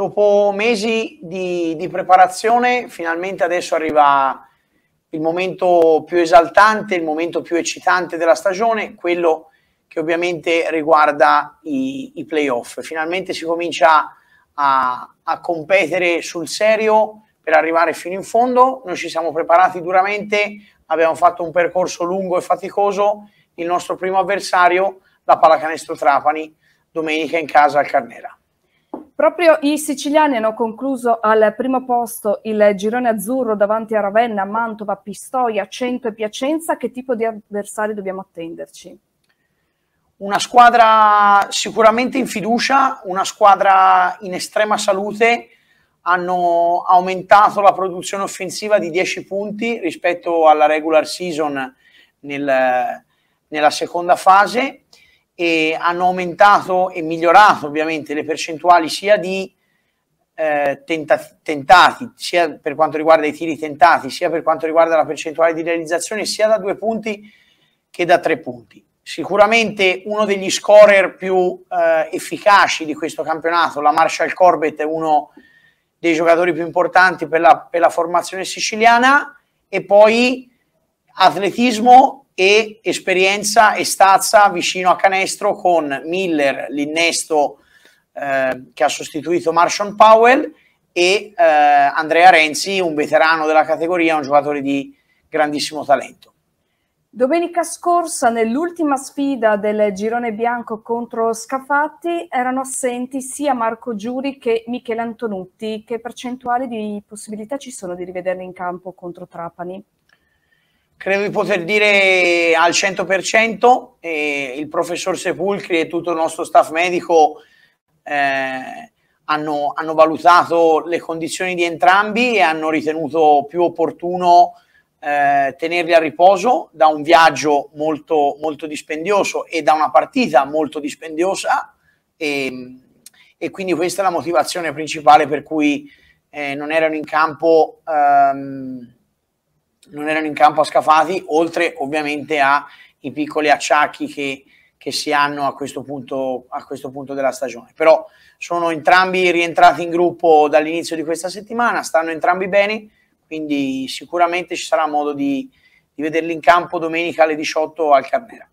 Dopo mesi di, di, preparazione, finalmente adesso arriva il momento più esaltante, il momento più eccitante della stagione, quello che ovviamente riguarda i, i playoff. Finalmente si comincia a, a, competere sul serio per arrivare fino in fondo. Noi ci siamo preparati duramente, abbiamo fatto un percorso lungo e faticoso. Il nostro primo avversario, la Pallacanestro Trapani, domenica in casa al Carnera. Proprio i siciliani hanno concluso al primo posto il girone azzurro davanti a Ravenna, Mantova, Pistoia, Cento e Piacenza. Che tipo di avversari dobbiamo attenderci? Una squadra sicuramente in fiducia, una squadra in estrema salute. Hanno aumentato la produzione offensiva di 10 punti rispetto alla regular season nel, nella seconda fase e hanno aumentato e migliorato ovviamente le percentuali sia di eh, tentati, tentati, sia per quanto riguarda i tiri tentati, sia per quanto riguarda la percentuale di realizzazione, sia da due punti che da tre punti. Sicuramente uno degli scorer più eh, efficaci di questo campionato, la Marshall Corbett, è uno dei giocatori più importanti per la, per la formazione siciliana e poi atletismo e esperienza e stazza vicino a canestro con Miller, l'innesto eh, che ha sostituito Marshall Powell e eh, Andrea Renzi, un veterano della categoria, un giocatore di grandissimo talento. Domenica scorsa, nell'ultima sfida del girone bianco contro Scafatti, erano assenti sia Marco Giuri che Michele Antonutti. Che percentuali di possibilità ci sono di rivederli in campo contro Trapani? Credo di poter dire al 100%, eh, il professor Sepulcri e tutto il nostro staff medico eh, hanno, hanno, valutato le condizioni di entrambi e hanno ritenuto più opportuno eh, tenerli a riposo da un viaggio molto, molto dispendioso e da una partita molto dispendiosa e, ehm, e quindi questa è la motivazione principale per cui eh, non erano in campo ehm, non erano in campo a Scafati, oltre ovviamente ai piccoli acciacchi che, che si hanno a questo, punto, a questo, punto, della stagione. Però sono entrambi rientrati in gruppo dall'inizio di questa settimana, stanno entrambi bene, quindi sicuramente ci sarà modo di, di vederli in campo domenica alle 18 al Carnera.